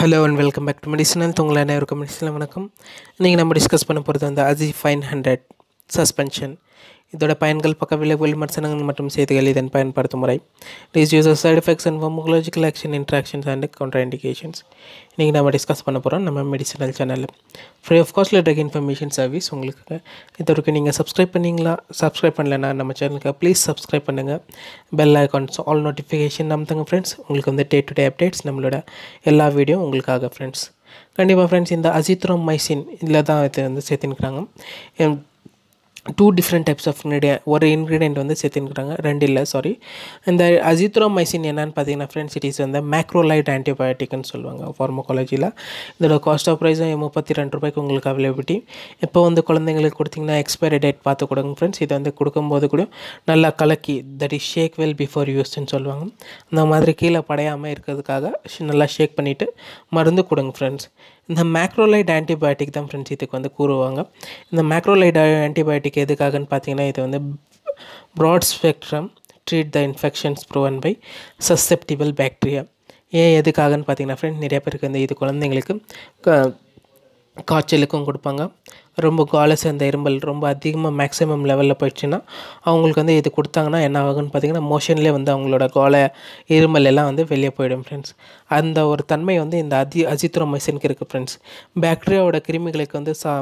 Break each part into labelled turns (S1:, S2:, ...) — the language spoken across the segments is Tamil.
S1: hello and welcome back to medicinal உங்களை அனைவருக்கும் மெடிசனல் வணக்கம் இன்றைக்கி நம்ம டிஸ்கஸ் பண்ண போகிறது வந்து அஜி ஃபைன் ஹண்ட்ரட் சஸ்பென்ஷன் இதோட பயன்கள் பக்க விளைவு விமர்சனங்கள் மற்றும் செய்திகள் இதன் பயன்படுத்தும் முறை டிஸ் யூசர் side effects and pharmacological action interactions and counter indications இன்றைக்கி நம்ம டிஸ்கஸ் பண்ண போகிறோம் நம்ம மெடிசனல் சேனலில் ஃப்ரீ ஆஃப் காஸ்ட்டில் ட்ரக் இன்ஃபர்மேஷன் சர்வீஸ் உங்களுக்கு இது வரைக்கும் நீங்கள் சப்ஸ்கிரைப் பண்ணிங்களா சப்ஸ்கிரைப் பண்ணலன்னா நம்ம சேனலுக்கு ப்ளீஸ் சப்ஸ்கிரைப் பண்ணுங்கள் பெல் ஐக்கான்ஸ் ஆல் நோட்டிஃபிகேஷன் நம்ம தங்க ஃப்ரெண்ட்ஸ் உங்களுக்கு வந்து டே டு டே அப்டேட்ஸ் நம்மளோட எல்லா வீடியோ உங்களுக்காக ஃப்ரெண்ட்ஸ் கண்டிப்பாக ஃப்ரெண்ட்ஸ் இந்த மைசின் இதில் தான் இது வந்து சேர்த்துனுக்குறாங்க two different types of ingredient ஒரு இன்க்ரீடியன்ட் வந்து சேர்த்துன்னுக்குறாங்க ரெண்டு இல்லை சாரி இந்த அசித்ரோமைசின் என்னன்னு பார்த்தீங்கன்னா ஃப்ரெண்ட்ஸ் இட் இஸ் வந்து மேக்ரோலைட் ஆன்டிபயோட்டிக்னு சொல்லுவாங்க ஃபார்மகாலஜியில் இதோட காஸ்ட் ஆஃப் ப்ரைஸும் முப்பத்தி ரெண்டு ரூபாய்க்கு உங்களுக்கு அவைலபிலிட்டி இப்போ வந்து குழந்தைங்களுக்கு கொடுத்திங்கன்னா எக்ஸ்பைரி டேட் பார்த்து கொடுங்க ஃப்ரெண்ட்ஸ் இதை வந்து கொடுக்கும்போது கூட நல்லா கலக்கி that is shake well before யூஸ்ன்னு சொல்லுவாங்க அந்த மாதிரி கீழே படையாமல் இருக்கிறதுக்காக நல்லா ஷேக் பண்ணிவிட்டு மருந்து கொடுங்க ஃப்ரெண்ட்ஸ் இந்த மேக்ரோலைட் ஆன்டிபயோட்டிக் தான் ஃப்ரெண்ட்ஸ் இதுக்கு வந்து கூறுவாங்க இந்த மேக்ரோலைட் ஆன்டிபயோட்டிக் எதுக்காகன்னு பார்த்தீங்கன்னா இது வந்து broad spectrum treat the infections proven by susceptible bacteria ஏன் எதுக்காகன்னு பார்த்தீங்கன்னா ஃப்ரெண்ட் நிறைய பேருக்கு வந்து இது குழந்தைங்களுக்கு காய்ச்சலுக்கும் கொடுப்பாங்க ரொம்ப கால சேர்ந்த இரும்பல் ரொம்ப அதிகமாக மேக்ஸிமம் லெவலில் போயிடுச்சுன்னா அவங்களுக்கு வந்து இது கொடுத்தாங்கன்னா என்ன ஆகுன்னு பார்த்திங்கன்னா மோஷன்லேயே வந்து அவங்களோட கோலை இருமல் எல்லாம் வந்து வெளியே போயிடும் ஃப்ரெண்ட்ஸ் அந்த ஒரு தன்மை வந்து இந்த அதி மிஷினுக்கு இருக்குது ஃப்ரெண்ட்ஸ் பேக்டீரியாவோட கிருமிகளுக்கு வந்து சா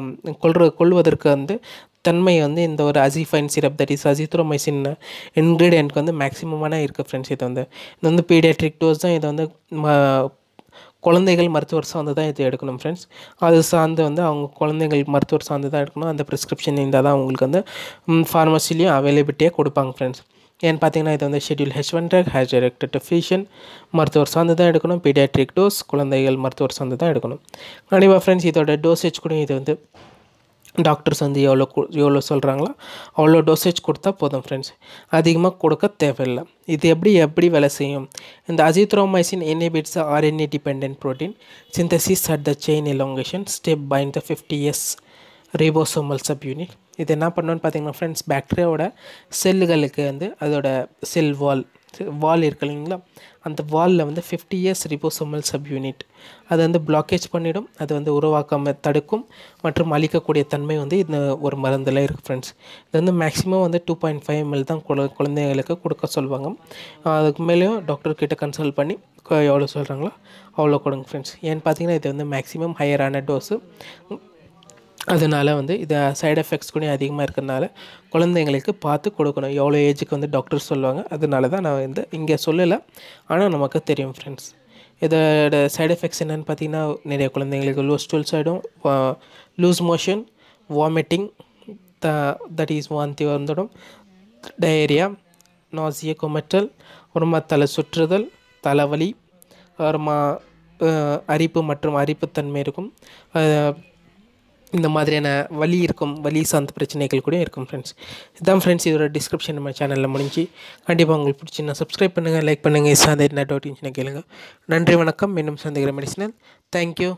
S1: கொள்ற கொள்வதற்கு வந்து தன்மை வந்து இந்த ஒரு அசிஃபைன் syrup that is azithromycin ingredient வந்து மேக்ஸிமமான இருக்குது ஃப்ரெண்ட்ஸ் இது வந்து இது வந்து பீடியாட்ரிக் டோஸ் தான் இதை வந்து குழந்தைகள் மருத்துவர் சார்ந்து தான் இதை எடுக்கணும் ஃப்ரெண்ட்ஸ் அது சார்ந்து வந்து அவங்க குழந்தைகள் மருத்துவர் சார்ந்து தான் எடுக்கணும் அந்த ப்ரிஸ்கிரிப்ஷன் இருந்தால் தான் அவங்களுக்கு வந்து ஃபார்மசிலையும் அவைலபிலிட்டியாக கொடுப்பாங்க ஃப்ரெண்ட்ஸ் ஏன்னு பார்த்தீங்கன்னா இது வந்து schedule H one drug has directed fashion மருத்துவர் சார்ந்து தான் எடுக்கணும் பீடியாட்ரிக் டோஸ் குழந்தைகள் மருத்துவர் சார்ந்து தான் எடுக்கணும் கண்டிப்பாக ஃப்ரெண்ட்ஸ் இதோட டோசேஜ் கூட இது வந்து டாக்டர்ஸ் வந்து எவ்வளோ எவ்வளோ சொல்கிறாங்களோ அவ்வளோ டோசேஜ் கொடுத்தா போதும் ஃப்ரெண்ட்ஸ் அதிகமாக கொடுக்க தேவையில்லை இது எப்படி எப்படி வேலை செய்யும் இந்த azithromycin inhibits RNA dependent protein synthesis at the chain elongation step by the fifty S ribosomal subunit இது என்ன பண்ணோன்னு பார்த்தீங்கன்னா ஃப்ரெண்ட்ஸ் பேக்டீரியாவோட செல்லுகளுக்கு வந்து அதோட செல் வால் வால் இருக்கு இல்லைங்களா அந்த வாலில் வந்து fifty S ribosomal subunit அது வந்து பிளாக்கேஜ் பண்ணிவிடும் அது வந்து உருவாக்காமல் தடுக்கும் மற்றும் அழிக்கக்கூடிய தன்மை வந்து இந்த ஒரு மருந்தில் இருக்குது ஃப்ரெண்ட்ஸ் இது வந்து மேக்ஸிமம் வந்து டூ பாயிண்ட் ஃபைவ் எம்எல் தான் குழந்தைங்களுக்கு கொடுக்க சொல்லுவாங்க அதுக்கு மேலேயும் டாக்டர்கிட்ட கன்சல்ட் பண்ணி எவ்வளோ சொல்கிறாங்களோ அவ்வளோ கொடுங்க ஃப்ரெண்ட்ஸ் ஏன்னு பார்த்தீங்கன்னா இது வந்து மேக்ஸிமம் ஹையரான டோஸு அதனால் வந்து இதை சைடு எஃபெக்ட்ஸ் கூட அதிகமாக இருக்கிறதுனால குழந்தைங்களுக்கு பார்த்து கொடுக்கணும் எவ்வளோ ஏஜுக்கு வந்து டாக்டர் சொல்லுவாங்க அதனால தான் நான் வந்து இங்கே சொல்லலை ஆனால் நமக்கு தெரியும் ஃப்ரெண்ட்ஸ் இதோட சைடு எஃபெக்ட்ஸ் என்னென்னு பார்த்தீங்கன்னா நிறைய குழந்தைங்களுக்கு லூஸ் ஸ்டூல்ஸ் ஆகிடும் loose motion vomiting the that is வாந்தி வந்துடும் டயரியா நாசிய குமற்றல் அப்புறமா தலை சுற்றுதல் தலைவலி அப்புறமா அரிப்பு மற்றும் அரிப்புத்தன்மை இருக்கும் இந்த மாதிரியான வலி இருக்கும் வலி சார்ந்த பிரச்சனைகள் கூட இருக்கும் ஃப்ரெண்ட்ஸ் இதுதான் ஃப்ரெண்ட்ஸ் இதோட டிஸ்கிரிப்ஷன் நம்ம சேனலில் முடிஞ்சு கண்டிப்பாக உங்களுக்கு பிடிச்சின்னா சப்ஸ்கிரைப் பண்ணுங்கள் லைக் பண்ணுங்கள் சார்ந்த என்ன டவுட் இருந்துச்சுன்னா கேளுங்க நன்றி வணக்கம் மீண்டும் சந்திக்கிற மெடிசினல் தேங்க்யூ